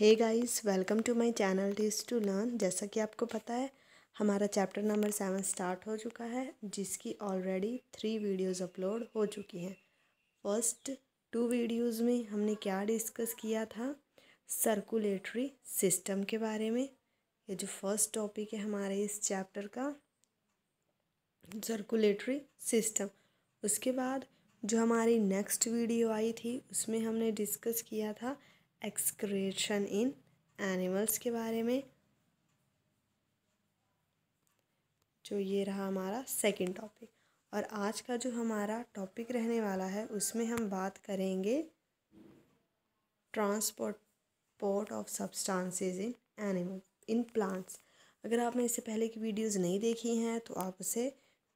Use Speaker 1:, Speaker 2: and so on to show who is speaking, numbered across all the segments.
Speaker 1: Hey guys welcome to my channel डिज to learn जैसा कि आपको पता है हमारा चैप्टर नंबर सेवन स्टार्ट हो चुका है जिसकी ऑलरेडी थ्री वीडियोस अपलोड हो चुकी हैं फर्स्ट टू वीडियोस में हमने क्या डिस्कस किया था सर्कुलेटरी सिस्टम के बारे में ये जो फर्स्ट टॉपिक है हमारे इस चैप्टर का सर्कुलेटरी सिस्टम उसके बाद जो हमारी नेक्स्ट वीडियो आई थी उसमें हमने डिस्कस किया था एक्सक्रेशन इन एनिमल्स के बारे में जो ये रहा हमारा सेकंड टॉपिक और आज का जो हमारा टॉपिक रहने वाला है उसमें हम बात करेंगे transport port of substances in animal in plants अगर आपने इससे पहले की वीडियोस नहीं देखी हैं तो आप उसे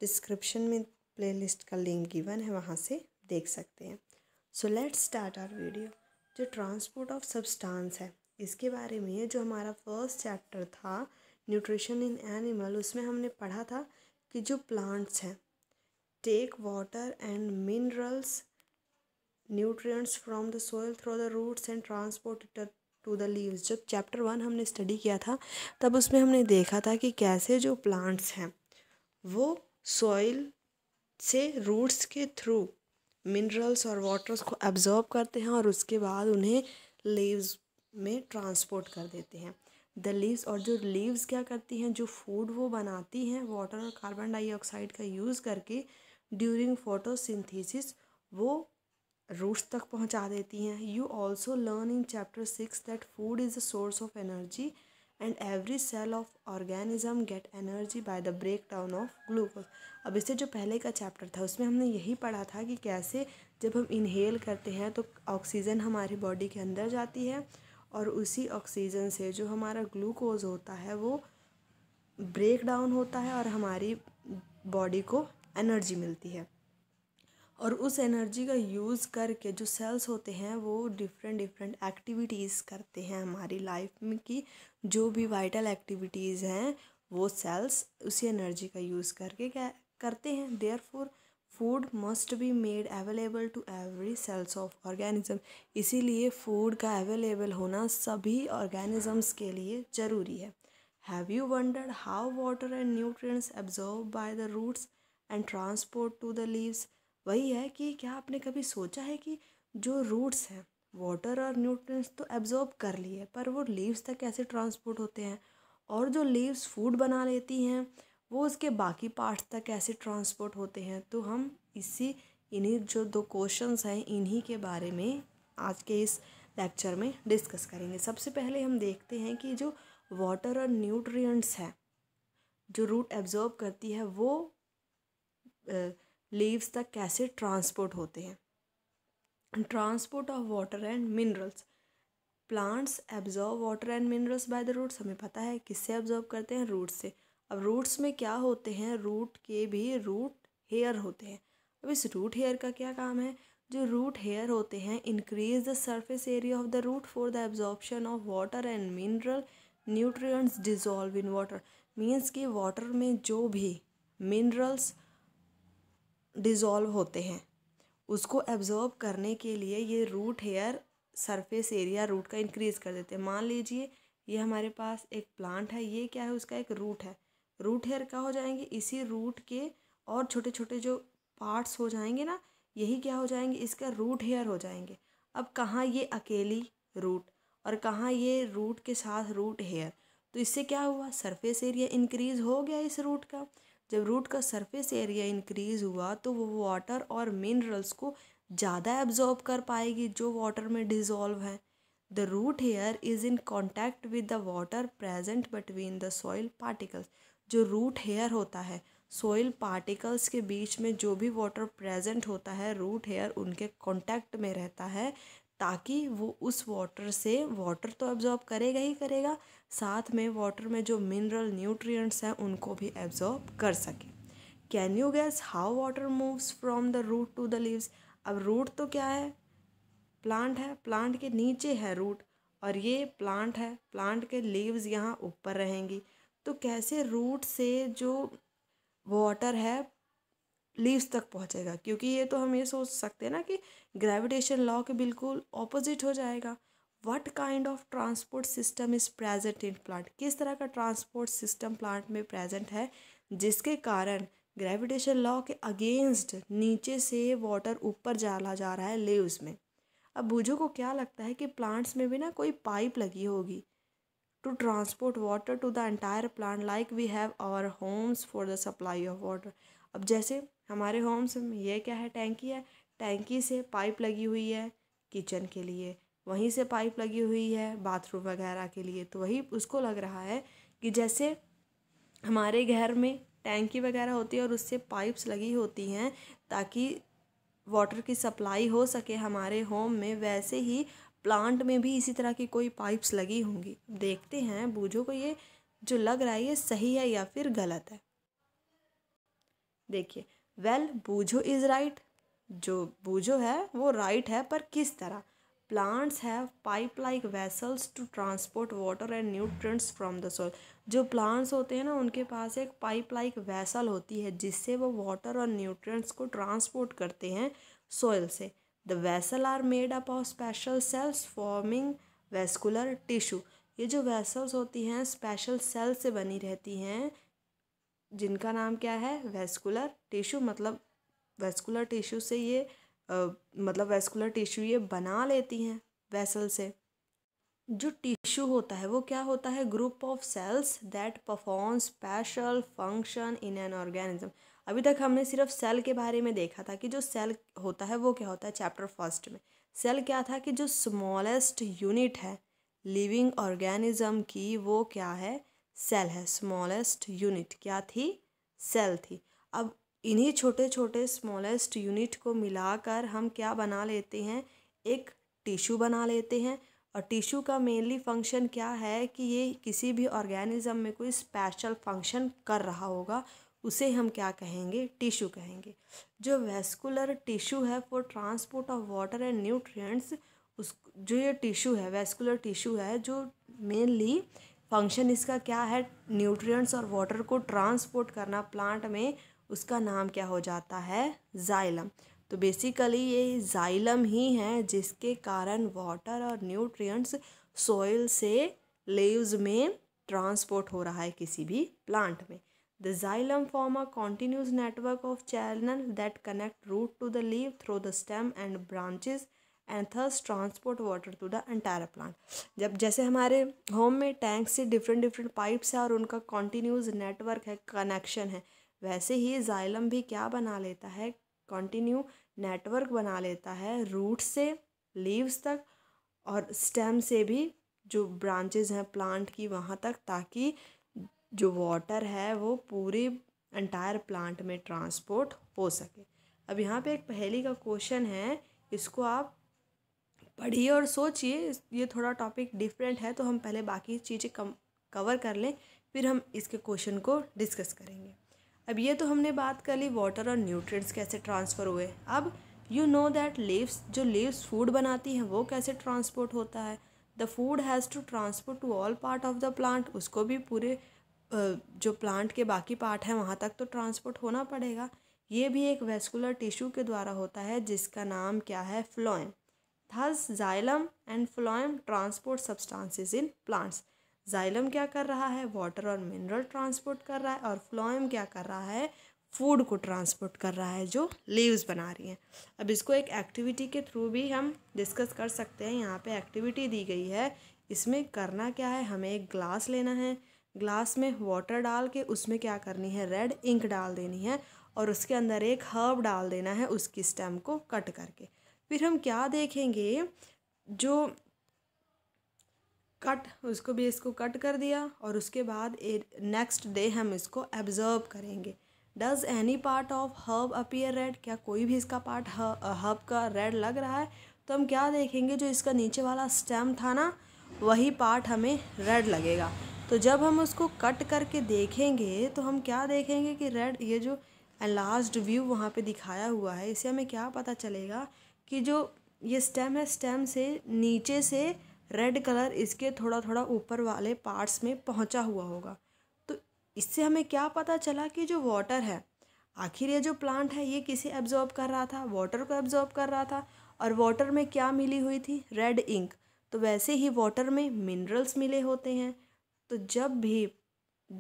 Speaker 1: डिस्क्रिप्शन में प्लेलिस्ट का लिंक गिवन है वहाँ से देख सकते हैं so let's start our video जो ट्रांसपोर्ट ऑफ सब्सटेंस है इसके बारे में जो हमारा फर्स्ट चैप्टर था न्यूट्रिशन इन एनिमल उसमें हमने पढ़ा था कि जो प्लांट्स हैं take water and minerals nutrients from the soil through the roots and transport to the leaves जब चैप्टर वन हमने स्टडी किया था तब उसमें हमने देखा था कि कैसे जो प्लांट्स हैं वो सॉइल से रूट्स के थ्रू मिनरल्स और वाटर्स को एब्जॉर्ब करते हैं और उसके बाद उन्हें लीव्स में ट्रांसपोर्ट कर देते हैं द लीव्स और जो लीव्स क्या करती हैं जो फूड वो बनाती हैं वाटर और कार्बन डाइऑक्साइड का यूज़ करके ड्यूरिंग फोटोसिंथेसिस वो रूट्स तक पहुंचा देती हैं you also learn in chapter six that food is a source of energy and every cell of organism get energy by the break down of glucose अब इससे जो पहले का चैप्टर था उसमें हमने यही पढ़ा था कि कैसे जब हम इनहेल करते हैं तो ऑक्सीजन हमारी बॉडी के अंदर जाती है और उसी ऑक्सीजन से जो हमारा ग्लूकोज होता है वो ब्रेक डाउन होता है और हमारी बॉडी को एनर्जी मिलती है और उस एनर्जी का यूज़ करके जो सेल्स होते हैं वो डिफरेंट डिफरेंट एक्टिविटीज़ करते हैं हमारी लाइफ में कि जो भी वाइटल एक्टिविटीज़ हैं वो सेल्स उसी एनर्जी का यूज़ करके क्या करते हैं therefore food must be made available to every cells of organism इसीलिए फूड का अवेलेबल होना सभी ऑर्गेनिज़म्स के लिए ज़रूरी है have you wondered how water and nutrients absorb by the roots and transport to the leaves वही है कि क्या आपने कभी सोचा है कि जो रूट्स हैं वाटर और न्यूट्रिएंट्स तो एब्जॉर्ब कर लिए पर वो लीव्स तक कैसे ट्रांसपोर्ट होते हैं और जो लीव्स फूड बना लेती हैं वो उसके बाकी पार्ट्स तक कैसे ट्रांसपोर्ट होते हैं तो हम इसी इन्हीं जो दो क्वेश्चंस हैं इन्हीं के बारे में आज के इस लेक्चर में डिस्कस करेंगे सबसे पहले हम देखते हैं कि जो वाटर और न्यूट्रिएंट्स है जो रूट एब्जॉर्ब करती है वो लीव्स तक कैसे ट्रांसपोर्ट होते हैं transport of water and minerals plants absorb water and minerals by the roots हमें पता है किससे एब्जॉर्व करते हैं रूट से अब रूट्स में क्या होते हैं रूट के भी रूट हेयर होते हैं अब इस रूट हेयर का क्या काम है जो रूट हेयर होते हैं increase the surface area of the root for the absorption of water and mineral nutrients dissolve in water means कि वाटर में जो भी मिनरल्स डिज़ोल्व होते हैं उसको एब्ज़ॉर्ब करने के लिए ये root hair surface area root का इंक्रीज़ कर देते हैं मान लीजिए ये हमारे पास एक प्लांट है ये क्या है उसका एक रूट है रूट हेयर क्या हो जाएंगे इसी रूट के और छोटे छोटे जो पार्ट्स हो जाएंगे ना यही क्या हो जाएंगे इसका रूट हेयर हो जाएंगे अब कहाँ ये अकेली रूट और कहाँ ये रूट के साथ रूट हेयर तो इससे क्या हुआ सरफेस एरिया इंक्रीज़ हो गया इस रूट का जब रूट का सरफेस एरिया इंक्रीज हुआ तो वो वाटर और मिनरल्स को ज़्यादा एब्जॉर्ब कर पाएगी जो वाटर में डिजॉल्व हैं the root hair is in contact with the water present between the soil particles जो रूट हेयर होता है सॉइल पार्टिकल्स के बीच में जो भी वाटर प्रेजेंट होता है रूट हेयर उनके कॉन्टैक्ट में रहता है ताकि वो उस वाटर से वाटर तो एब्जॉर्ब करेगा ही करेगा साथ में वाटर में जो मिनरल न्यूट्रिएंट्स हैं उनको भी एब्जॉर्ब कर सके can you guess how water moves from the root to the leaves अब रूट तो क्या है प्लांट है प्लांट के नीचे है रूट और ये प्लांट है प्लांट के लीव्स यहाँ ऊपर रहेंगी तो कैसे रूट से जो वाटर है लीव्स तक पहुंचेगा क्योंकि ये तो हम ये सोच सकते हैं ना कि ग्रेविटेशन लॉ के बिल्कुल ऑपोजिट हो जाएगा what kind of transport system is present in plant किस तरह का ट्रांसपोर्ट सिस्टम प्लांट में प्रेजेंट है जिसके कारण ग्रेविटेशन लॉ के अगेंस्ट नीचे से वाटर ऊपर जाला जा रहा है लेव्स में अब बूझो को क्या लगता है कि प्लांट्स में भी ना कोई पाइप लगी होगी to transport water to the entire plant like we have our homes for the supply of water अब जैसे हमारे होम्स में ये क्या है टैंकी है टैंकी से पाइप लगी हुई है किचन के लिए वहीं से पाइप लगी हुई है बाथरूम वगैरह के लिए तो वही उसको लग रहा है कि जैसे हमारे घर में टैंकी वगैरह होती है और उससे पाइप्स लगी होती हैं ताकि वाटर की सप्लाई हो सके हमारे होम में वैसे ही प्लांट में भी इसी तरह की कोई पाइप्स लगी होंगी देखते हैं बूझो को ये जो लग रहा है ये सही है या फिर गलत है देखिए वेल बूझो इज़ राइट जो बूझो है वो राइट है पर किस तरह plants have pipe like vessels to transport water and nutrients from the soil जो प्लांट्स होते हैं ना उनके पास एक पाइप लाइक वेसल होती है जिससे वो वाटर और न्यूट्रंट्स को ट्रांसपोर्ट करते हैं सोयल से the vessel are made up of special cells forming vascular tissue ये जो वेसल्स होती हैं स्पेशल सेल से बनी रहती हैं जिनका नाम क्या है वेस्कुलर टिश्यू मतलब वेस्कुलर टिश्यू से ये आ, मतलब वेस्कुलर टिश्यू ये बना लेती हैं वेसल से जो टिश्यू होता है वो क्या होता है group of cells that perform special function in an organism अभी तक हमने सिर्फ सेल के बारे में देखा था कि जो सेल होता है वो क्या होता है चैप्टर फर्स्ट में सेल क्या था कि जो स्मॉलेस्ट यूनिट है लिविंग ऑर्गेनिज्म की वो क्या है सेल है स्मॉलेस्ट यूनिट क्या थी सेल थी अब इन्हीं छोटे छोटे स्मॉलेस्ट यूनिट को मिलाकर हम क्या बना लेते हैं एक टिश्यू बना लेते हैं और टिश्यू का मेनली फंक्शन क्या है कि ये किसी भी ऑर्गेनिज्म में कोई स्पेशल फंक्शन कर रहा होगा उसे हम क्या कहेंगे टिश्यू कहेंगे जो वेस्कुलर टिश्यू है for transport of water and nutrients उस जो ये टिश्यू है वेस्कुलर टिश्यू है जो मेनली फंक्शन इसका क्या है न्यूट्रिएंट्स और वाटर को ट्रांसपोर्ट करना प्लांट में उसका नाम क्या हो जाता है जाइलम तो बेसिकली ये जाइलम ही है जिसके कारण वाटर और न्यूट्रिएंट्स सोइल से लेव्स में ट्रांसपोर्ट हो रहा है किसी भी प्लांट में the xylem form a continuous network of channel that connect root to the leave through the stem and branches and thus transport water to the entire plant जब जैसे हमारे होम में टैंक से डिफरेंट डिफरेंट पाइप्स है और उनका continues network है connection है वैसे ही जाइलम भी क्या बना लेता है कॉन्टीन्यू नेटवर्क बना लेता है रूट से लीव्स तक और स्टेम से भी जो ब्रांचेज हैं प्लांट की वहाँ तक ताकि जो वाटर है वो पूरे एंटायर प्लांट में ट्रांसपोर्ट हो सके अब यहाँ पे एक पहली का क्वेश्चन है इसको आप पढ़िए और सोचिए ये थोड़ा टॉपिक डिफरेंट है तो हम पहले बाकी चीज़ें कम कवर कर लें फिर हम इसके क्वेश्चन को डिस्कस करेंगे अब ये तो हमने बात कर ली वाटर और न्यूट्रिएंट्स कैसे ट्रांसफ़र हुए अब यू नो दैट लीव्स जो लीव्स फूड बनाती हैं वो कैसे ट्रांसपोर्ट होता है the food has to transport to all part of the plant उसको भी पूरे जो प्लांट के बाकी पार्ट हैं वहाँ तक तो ट्रांसपोर्ट होना पड़ेगा ये भी एक वेस्कुलर टिश्यू के द्वारा होता है जिसका नाम क्या है phloem thus xylem and phloem transport substances in plants xylem क्या कर रहा है water और mineral transport कर रहा है और phloem क्या कर रहा है फूड को ट्रांसपोर्ट कर रहा है जो लीव्स बना रही हैं अब इसको एक एक्टिविटी के थ्रू भी हम डिस्कस कर सकते हैं यहाँ पे एक्टिविटी दी गई है इसमें करना क्या है हमें एक ग्लास लेना है ग्लास में वाटर डाल के उसमें क्या करनी है रेड इंक डाल देनी है और उसके अंदर एक हर्ब डाल देना है उसकी स्टेम को कट करके फिर हम क्या देखेंगे जो कट उसको भी इसको कट कर दिया और उसके बाद नेक्स्ट डे हम इसको एब्जर्व करेंगे does any part of herb appear red क्या कोई भी इसका पार्ट हर्ब का रेड लग रहा है तो हम क्या देखेंगे जो इसका नीचे वाला स्टेम था ना वही पार्ट हमें रेड लगेगा तो जब हम उसको कट करके देखेंगे तो हम क्या देखेंगे कि रेड ये जो लास्ट व्यू वहाँ पे दिखाया हुआ है इसे हमें क्या पता चलेगा कि जो ये स्टेम है स्टेम से नीचे से रेड कलर इसके थोड़ा थोड़ा ऊपर वाले पार्ट्स में पहुंचा हुआ होगा तो इससे हमें क्या पता चला कि जो वाटर है आखिर ये जो प्लांट है ये किसे एब्जॉर्ब कर रहा था वाटर को एब्जॉर्ब कर रहा था और वाटर में क्या मिली हुई थी रेड इंक तो वैसे ही वाटर में मिनरल्स मिले होते हैं तो जब भी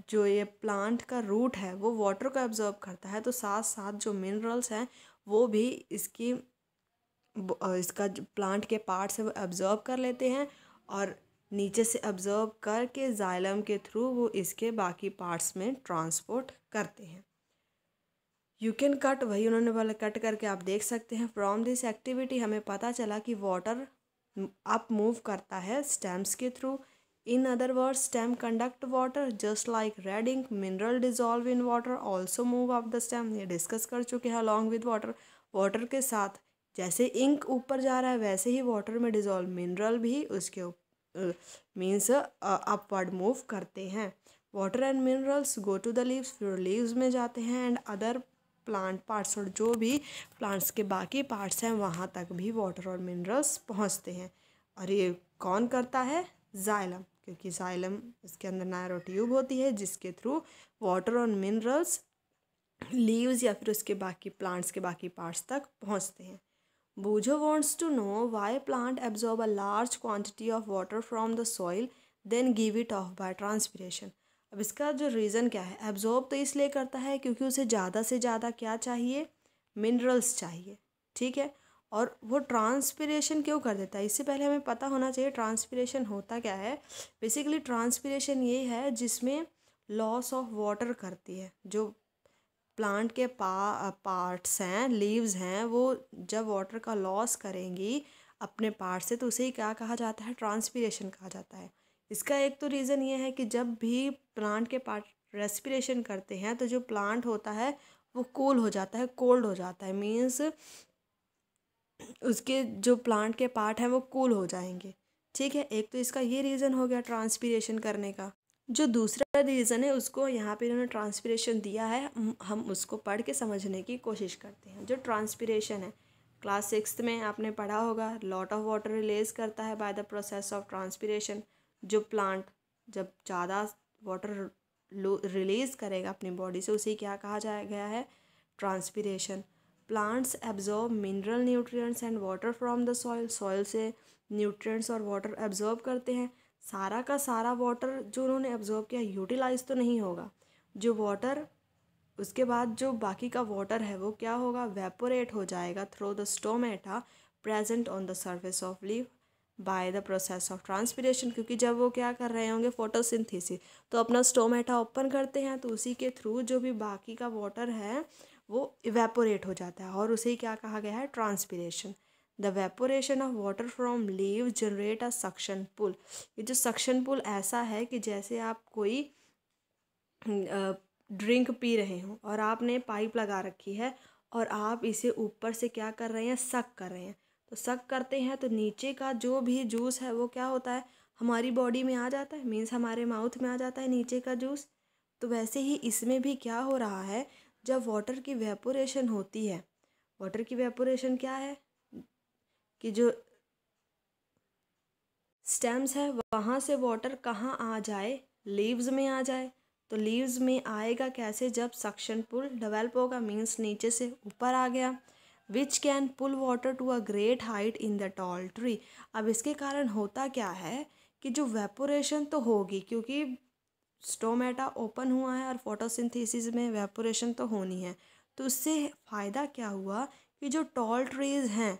Speaker 1: जो ये प्लांट का रूट है वो वाटर को एब्जॉर्ब करता है तो साथ साथ जो मिनरल्स हैं वो भी इसकी इसका प्लांट के पार्ट से वो एब्ज़ॉर्ब कर लेते हैं और नीचे से ऑब्ज़र्व करके जाइलम के थ्रू वो इसके बाकी पार्ट्स में ट्रांसपोर्ट करते हैं यू कैन कट वही उन्होंने वाला कट करके आप देख सकते हैं फ्रॉम दिस एक्टिविटी हमें पता चला कि वाटर अप मूव करता है स्टेम्स के through in other word stem conduct water just like red ink mineral dissolve in water also move up the stem ये डिस्कस कर चुके हैं अलॉन्ग विद वाटर वाटर के साथ जैसे इंक ऊपर जा रहा है वैसे ही वाटर में डिजोल्व मिनरल भी उसके मीन्स अपवर्ड मूव करते हैं water and minerals go to the leaves फिर लीव्स में जाते हैं एंड अदर प्लांट पार्ट्स और जो भी प्लांट्स के बाकी पार्ट्स हैं वहाँ तक भी वाटर और मिनरल्स पहुँचते हैं और ये कौन करता है जाइलम क्योंकि जाइलम इसके अंदर नायरो ट्यूब होती है जिसके थ्रू वाटर और मिनरल्स लीव्स या फिर उसके बाकी प्लांट्स के बाकी पार्ट्स तक पहुँचते हैं Bujo wants to know why plant absorb a large quantity of water from the soil then give it off by transpiration. अब इसका जो रीज़न क्या है एब्जॉर्ब तो इसलिए करता है क्योंकि उसे ज़्यादा से ज़्यादा क्या चाहिए मिनरल्स चाहिए ठीक है और वो ट्रांसपीरेशन क्यों कर देता है इससे पहले हमें पता होना चाहिए ट्रांसपीरेशन होता क्या है बेसिकली ट्रांसपीरेशन ये है जिसमें लॉस ऑफ वाटर करती है जो प्लांट के पा पार्ट्स हैं लीव्स हैं वो जब वाटर का लॉस करेंगी अपने पार्ट से तो उसे ही क्या कहा जाता है ट्रांसपीरेशन कहा जाता है इसका एक तो रीज़न ये है कि जब भी प्लांट के पार्ट रेस्पिरेशन करते हैं तो जो प्लांट होता है वो कूल हो जाता है कोल्ड हो जाता है मीन्स उसके जो प्लांट के पार्ट हैं वो कूल हो जाएंगे ठीक है एक तो इसका ये रीज़न हो गया ट्रांसपीरेशन करने का जो दूसरा रीज़न है उसको यहाँ पे इन्होंने ट्रांसपिरेशन दिया है हम उसको पढ़ के समझने की कोशिश करते हैं जो ट्रांसपिरेशन है क्लास सिक्स में आपने पढ़ा होगा लॉट ऑफ वाटर रिलेज करता है by the process of transpiration जो प्लांट जब ज़्यादा वाटर रिलीज़ करेगा अपनी बॉडी से उसे क्या कहा जा गया है transpiration plants absorb mineral nutrients and water from the soil soil से न्यूट्रिएंट्स और वाटर एब्जॉर्ब करते हैं सारा का सारा वाटर जो उन्होंने ऑब्जॉर्व किया यूटिलाइज तो नहीं होगा जो वाटर उसके बाद जो बाकी का वाटर है वो क्या होगा वेपोरेट हो जाएगा through the stomata present on the surface of leave by the process of transpiration क्योंकि जब वो क्या कर रहे होंगे फोटोसिंथेसिस तो अपना स्टोमेटा ओपन करते हैं तो उसी के थ्रू जो भी बाकी का वाटर है वो इवेपोरेट हो जाता है और उसे क्या कहा गया है transpiration the evaporation of water from leave generate a suction pull ये जो सक्शन पुल ऐसा है कि जैसे आप कोई ड्रिंक पी रहे हो और आपने पाइप लगा रखी है और आप इसे ऊपर से क्या कर रहे हैं सक कर रहे हैं तो सक करते हैं तो नीचे का जो भी जूस है वो क्या होता है हमारी बॉडी में आ जाता है मीन्स हमारे माउथ में आ जाता है नीचे का जूस तो वैसे ही इसमें भी क्या हो रहा है जब वाटर की वेपोरेशन होती है वाटर की वेपोरेशन क्या है कि जो स्टेम्स है वहाँ से वाटर कहाँ आ जाए लीव्स में आ जाए तो लीव्स में आएगा कैसे जब सक्शन पुल डेवलप होगा मीन्स नीचे से ऊपर आ गया which can pull water to a great height in the tall tree अब इसके कारण होता क्या है कि जो वेपोरेशन तो होगी क्योंकि स्टोमेटा ओपन हुआ है और फोटोसिंथेसिस में वेपोरेशन तो होनी है तो उससे फ़ायदा क्या हुआ कि जो टॉल ट्रीज़ हैं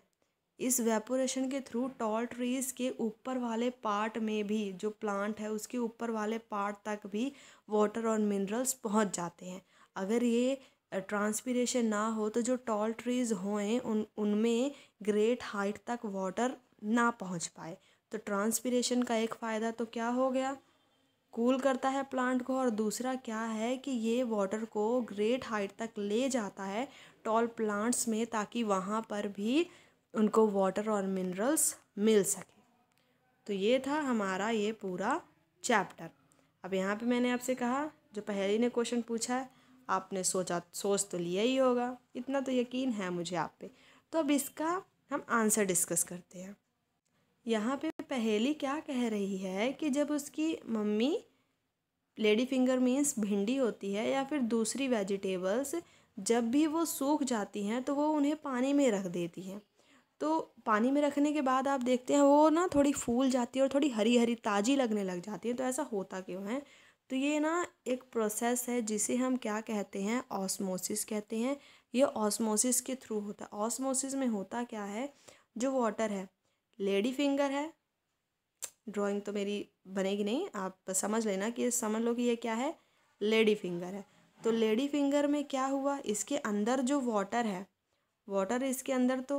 Speaker 1: इस वेपोरेशन के थ्रू टॉल ट्रीज़ के ऊपर वाले पार्ट में भी जो प्लांट है उसके ऊपर वाले पार्ट तक भी वाटर और मिनरल्स पहुंच जाते हैं अगर ये ट्रांसपीरेशन ना हो तो जो टॉल ट्रीज़ होएं उन उनमें ग्रेट हाइट तक वाटर ना पहुंच पाए तो ट्रांसपीरेशन का एक फ़ायदा तो क्या हो गया कूल करता है प्लांट को और दूसरा क्या है कि ये वाटर को ग्रेट हाइट तक ले जाता है टॉल प्लांट्स में ताकि वहाँ पर भी उनको वाटर और मिनरल्स मिल सके तो ये था हमारा ये पूरा चैप्टर अब यहाँ पे मैंने आपसे कहा जो पहले ने क्वेश्चन पूछा है आपने सोचा सोच तो लिया ही होगा इतना तो यकीन है मुझे आप पे तो अब इसका हम आंसर डिस्कस करते हैं यहाँ पे पहेली क्या कह रही है कि जब उसकी मम्मी लेडी फिंगर मीन्स भिंडी होती है या फिर दूसरी वेजिटेबल्स जब भी वो सूख जाती हैं तो वो उन्हें पानी में रख देती हैं तो पानी में रखने के बाद आप देखते हैं वो ना थोड़ी फूल जाती है और थोड़ी हरी हरी ताज़ी लगने लग जाती है तो ऐसा होता क्यों है तो ये ना एक प्रोसेस है जिसे हम क्या कहते हैं ऑस्मोसिस कहते हैं ये ऑस्मोसिस के थ्रू होता है ऑस्मोसिस में होता क्या है जो वाटर है लेडी फिंगर है ड्राइंग तो मेरी बनेगी नहीं आप समझ लेना कि समझ लो कि ये क्या है लेडी फिंगर है तो लेडी फिंगर में क्या हुआ इसके अंदर जो वाटर है वाटर इसके अंदर तो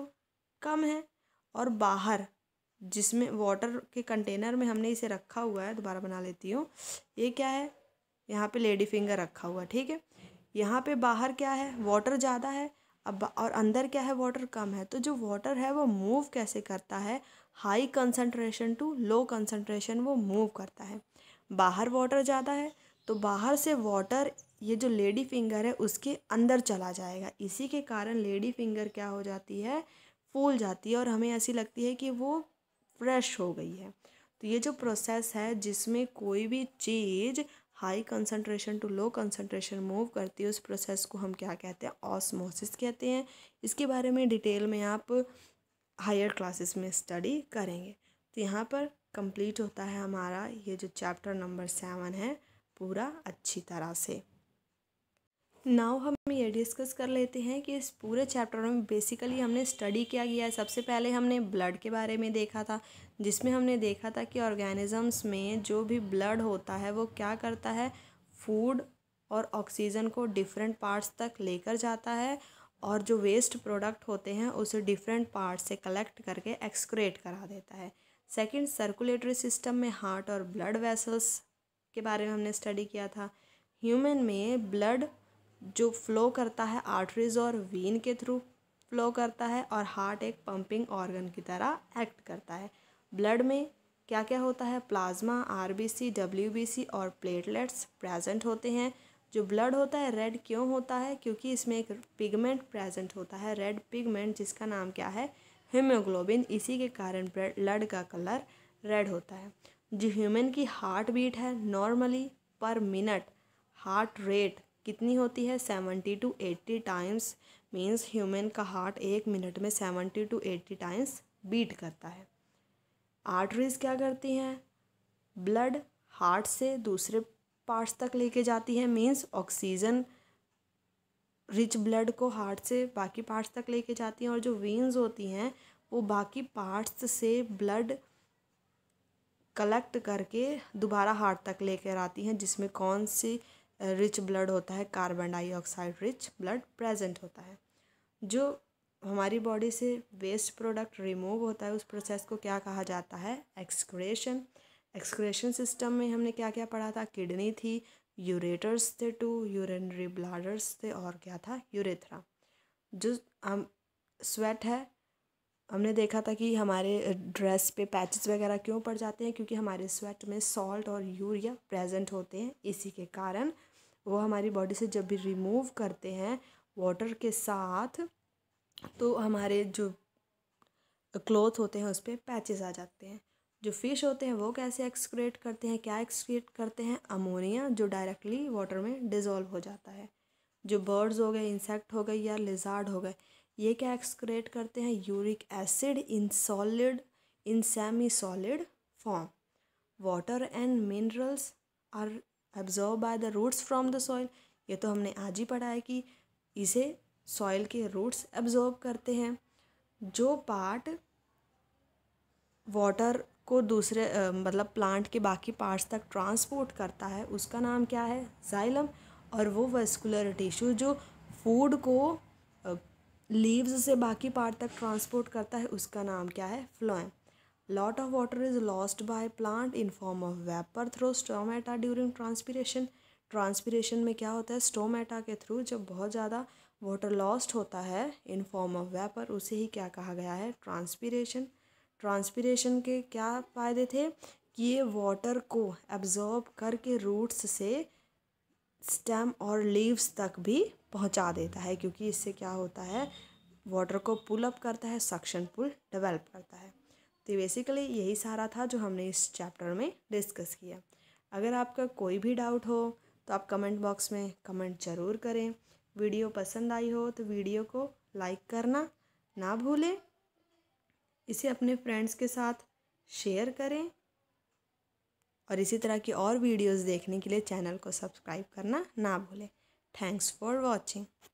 Speaker 1: कम है और बाहर जिसमें वाटर के कंटेनर में हमने इसे रखा हुआ है दोबारा बना लेती हूँ ये क्या है यहाँ पे लेडी फिंगर रखा हुआ ठीक है यहाँ पे बाहर क्या है वाटर ज़्यादा है अब और अंदर क्या है वाटर कम है तो जो वाटर है वो मूव कैसे करता है high concentration to low concentration वो मूव करता है बाहर वाटर ज़्यादा है तो बाहर से वाटर ये जो लेडी फिंगर है उसके अंदर चला जाएगा इसी के कारण लेडी फिंगर क्या हो जाती है फूल जाती है और हमें ऐसी लगती है कि वो फ्रेश हो गई है तो ये जो प्रोसेस है जिसमें कोई भी चीज़ high concentration to low concentration move करती है उस प्रोसेस को हम क्या कहते हैं ऑस्मोसिस कहते हैं इसके बारे में डिटेल में आप हायर क्लासेस में स्टडी करेंगे तो यहाँ पर कंप्लीट होता है हमारा ये जो चैप्टर नंबर सेवन है पूरा अच्छी तरह से नाउ हम हम ये डिस्कस कर लेते हैं कि इस पूरे चैप्टर में बेसिकली हमने स्टडी क्या किया है सबसे पहले हमने ब्लड के बारे में देखा था जिसमें हमने देखा था कि ऑर्गेनिजम्स में जो भी ब्लड होता है वो क्या करता है फूड और ऑक्सीजन को डिफरेंट पार्ट्स तक लेकर जाता है और जो वेस्ट प्रोडक्ट होते हैं उसे डिफरेंट पार्ट से कलेक्ट करके एक्सक्रेट करा देता है सेकेंड सर्कुलेटरी सिस्टम में हार्ट और ब्लड वेसल्स के बारे में हमने स्टडी किया था ह्यूमन में ब्लड जो फ्लो करता है आर्टरीज और वीन के थ्रू फ्लो करता है और हार्ट एक पंपिंग ऑर्गन की तरह एक्ट करता है ब्लड में क्या क्या होता है प्लाज्मा बी सी और प्लेटलेट्स प्रेजेंट होते हैं जो ब्लड होता है रेड क्यों होता है क्योंकि इसमें एक पिगमेंट प्रेजेंट होता है रेड पिगमेंट जिसका नाम क्या है हीमोग्लोबिन इसी के कारण ब्लड का कलर रेड होता है जो ह्यूमन की हार्ट बीट है normally per minute heart rate कितनी होती है seventy to eighty times means human का हार्ट एक मिनट में seventy to eighty times beat करता है आर्टरीज क्या करती हैं ब्लड हार्ट से दूसरे पार्ट्स तक लेके जाती है मीन्स ऑक्सीजन रिच ब्लड को हार्ट से बाकी पार्ट्स तक लेके जाती हैं और जो वीन्स होती हैं वो बाकी पार्ट्स से ब्लड कलेक्ट करके दोबारा हार्ट तक लेकर आती हैं जिसमें कौन सी रिच ब्लड होता है carbon dioxide rich blood present होता है जो हमारी बॉडी से वेस्ट प्रोडक्ट रिमूव होता है उस प्रोसेस को क्या कहा जाता है एक्सक्रेशन एक्सक्रेशन सिस्टम में हमने क्या क्या पढ़ा था किडनी थी यूरेटर्स थे टू यूरिनरी ब्लाडर्स थे और क्या था यूरेथ्रा जो हम स्वेट है हमने देखा था कि हमारे ड्रेस पे पैचेस वगैरह क्यों पड़ जाते हैं क्योंकि हमारे स्वेट में सॉल्ट और यूरिया प्रेजेंट होते हैं इसी के कारण वो हमारी बॉडी से जब भी रिमूव करते हैं वाटर के साथ तो हमारे जो क्लोथ होते हैं उस पर पैचेस आ जाते हैं जो फिश होते हैं वो कैसे एक्सक्रेट करते हैं क्या एक्सक्रेट करते हैं अमोनिया जो डायरेक्टली वाटर में डिज़ोल्व हो जाता है जो बर्ड्स हो गए इंसेक्ट हो गए या लिजार्ड हो गए ये क्या एक्सक्रेट करते हैं uric acid in solid in semi solid form water and minerals are absorb by the roots from the soil ये तो हमने आज ही पढ़ा है कि इसे सॉइल के रूट्स एब्जॉर्व करते हैं जो पार्ट वाटर को दूसरे मतलब प्लांट के बाकी पार्ट्स तक ट्रांसपोर्ट करता है उसका नाम क्या है जाइलम और वो वेस्कुलर टिश्यू जो फूड को लीव्स से बाकी पार्ट तक ट्रांसपोर्ट करता है उसका नाम क्या है phloem lot of water is lost by plant in form of vapor through stomata during transpiration transpiration में क्या होता है स्टोमेटा के थ्रू जब बहुत ज़्यादा वाटर लॉस्ड होता है इन फॉर्म ऑफ वेपर उसे ही क्या कहा गया है ट्रांसपीरेशन ट्रांसपीरेशन के क्या फ़ायदे थे कि ये वाटर को एब्जॉर्ब करके रूट्स से स्टेम और लीव्स तक भी पहुंचा देता है क्योंकि इससे क्या होता है वाटर को पुल अप करता है सक्शन पुल डेवलप करता है तो बेसिकली यही सारा था जो हमने इस चैप्टर में डिस्कस किया अगर आपका कोई भी डाउट हो तो आप कमेंट बॉक्स में कमेंट ज़रूर करें वीडियो पसंद आई हो तो वीडियो को लाइक करना ना भूलें इसे अपने फ्रेंड्स के साथ शेयर करें और इसी तरह की और वीडियोस देखने के लिए चैनल को सब्सक्राइब करना ना भूलें थैंक्स फॉर वॉचिंग